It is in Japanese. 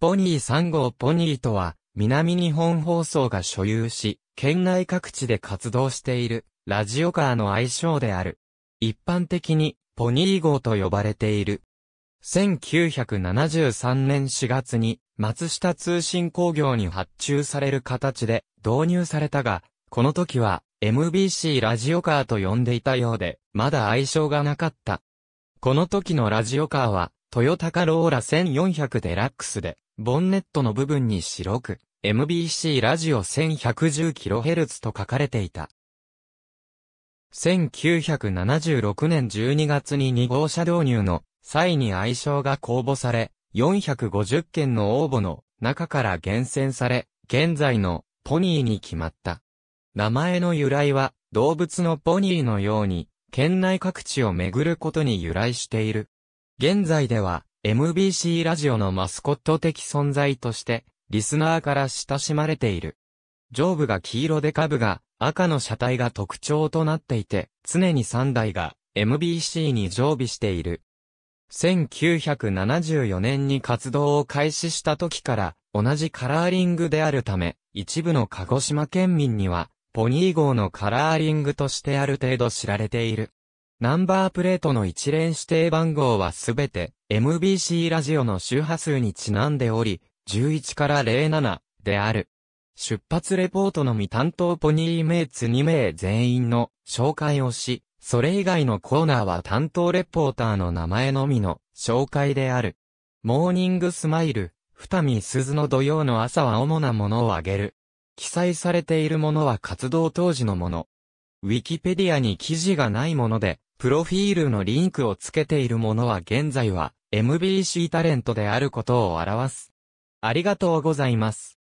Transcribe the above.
ポニー3号ポニーとは、南日本放送が所有し、県内各地で活動している、ラジオカーの愛称である。一般的に、ポニー号と呼ばれている。1973年4月に、松下通信工業に発注される形で導入されたが、この時は MBC ラジオカーと呼んでいたようで、まだ愛称がなかった。この時のラジオカーは、トヨタカローラ1400デラックスで、ボンネットの部分に白く、MBC ラジオ 1110kHz と書かれていた。1976年12月に2号車導入の際に愛称が公募され、450件の応募の中から厳選され、現在のポニーに決まった。名前の由来は動物のポニーのように県内各地を巡ることに由来している。現在では MBC ラジオのマスコット的存在として、リスナーから親しまれている。上部が黄色で下部が赤の車体が特徴となっていて、常に3台が MBC に常備している。1974年に活動を開始した時から同じカラーリングであるため、一部の鹿児島県民にはポニー号のカラーリングとしてある程度知られている。ナンバープレートの一連指定番号はすべて MBC ラジオの周波数にちなんでおり、11から07である。出発レポートのみ担当ポニーメイツ2名全員の紹介をし、それ以外のコーナーは担当レポーターの名前のみの紹介である。モーニングスマイル、二見鈴の土曜の朝は主なものを挙げる。記載されているものは活動当時のもの。ウィキペディアに記事がないもので、プロフィールのリンクをつけているものは現在は MBC タレントであることを表す。ありがとうございます。